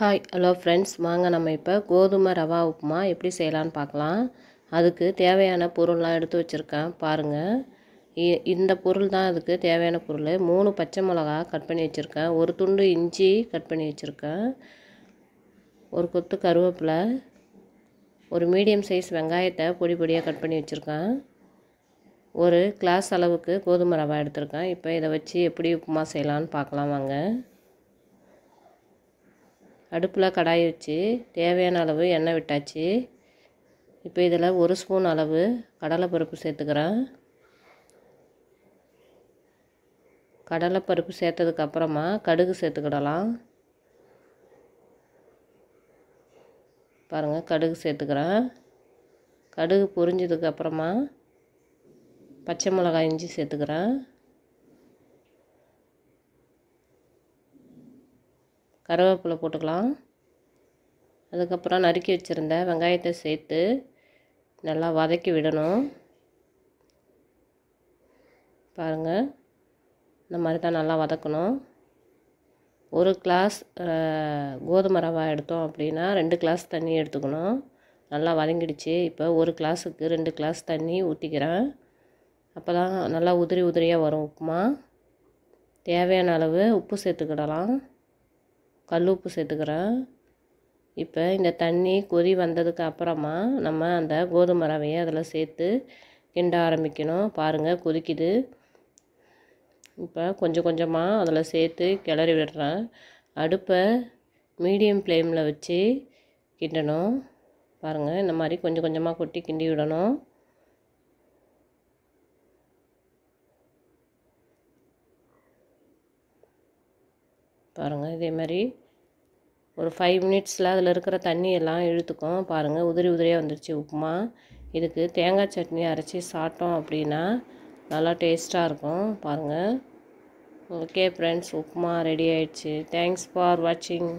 hi hello friends வாங்க நம்ம இப்போ கோதுமை ரவா உப்புமா எப்படி செய்யலான்னு பார்க்கலாம் அதுக்கு தேவையான பொருள்லாம் எடுத்து வச்சுருக்கேன் பாருங்கள் இந்த பொருள் தான் அதுக்கு தேவையான பொருள் மூணு பச்சை மிளகா கட் பண்ணி வச்சுருக்கேன் ஒரு துண்டு இஞ்சி கட் பண்ணி வச்சுருக்கேன் ஒரு கொத்து கருவேப்பிலை ஒரு மீடியம் சைஸ் வெங்காயத்தை பொடி பொடியாக கட் பண்ணி வச்சுருக்கேன் ஒரு கிளாஸ் அளவுக்கு கோதுமை ரவா எடுத்திருக்கேன் இப்போ இதை வச்சு எப்படி உப்புமா செய்யலான்னு பார்க்கலாம் வாங்க அடுப்பில் கடாய் வச்சு தேவையான அளவு எண்ணெய் விட்டாச்சு இப்போ இதில் ஒரு ஸ்பூன் அளவு கடலைப்பருப்பு சேர்த்துக்கிறேன் கடலைப்பருப்பு சேர்த்ததுக்கப்புறமா கடுகு சேர்த்துக்கிடலாம் பாருங்கள் கடுகு சேர்த்துக்கிறேன் கடுகு பொரிஞ்சதுக்கப்புறமா பச்சை மிளகாய் இஞ்சி சேர்த்துக்கிறேன் கருவேப்பிலை போட்டுக்கலாம் அதுக்கப்புறம் நறுக்கி வச்சுருந்த வெங்காயத்தை சேர்த்து நல்லா வதக்கி விடணும் பாருங்கள் இந்த மாதிரி தான் நல்லா வதக்கணும் ஒரு கிளாஸ் கோதுமை ரவா எடுத்தோம் அப்படின்னா ரெண்டு கிளாஸ் தண்ணி எடுத்துக்கணும் நல்லா வதங்கிடுச்சு இப்போ ஒரு கிளாஸுக்கு ரெண்டு கிளாஸ் தண்ணி ஊற்றிக்கிறேன் அப்போ தான் நல்லா உதிரி உதிரியாக வரும் உப்புமா தேவையான அளவு உப்பு சேர்த்துக்கிடலாம் கல் உப்பு சேர்த்துக்கிறேன் இப்போ இந்த தண்ணி கொதி வந்ததுக்கு அப்புறமா நம்ம அந்த கோதுமை ரவையை அதில் சேர்த்து கிண்ட ஆரம்பிக்கணும் பாருங்கள் கொதிக்குது இப்போ கொஞ்சம் கொஞ்சமாக அதில் சேர்த்து கிளறி விடுறேன் அடுப்பை மீடியம் ஃப்ளேமில் வச்சு கிண்டணும் பாருங்கள் இந்த மாதிரி கொஞ்சம் கொஞ்சமாக கொட்டி கிண்டி விடணும் பாருங்கள் இதே மாதிரி ஒரு ஃபைவ் மினிட்ஸில் அதில் இருக்கிற தண்ணியெல்லாம் இழுத்துக்கும் பாருங்கள் உதிரி உதிரியாக வந்துடுச்சு உப்புமா இதுக்கு தேங்காய் சட்னி அரைச்சி சாப்பிட்டோம் அப்படின்னா நல்லா டேஸ்ட்டாக இருக்கும் பாருங்கள் ஓகே ஃப்ரெண்ட்ஸ் உப்புமா ரெடி ஆயிடுச்சு தேங்க்ஸ் ஃபார் வாட்சிங்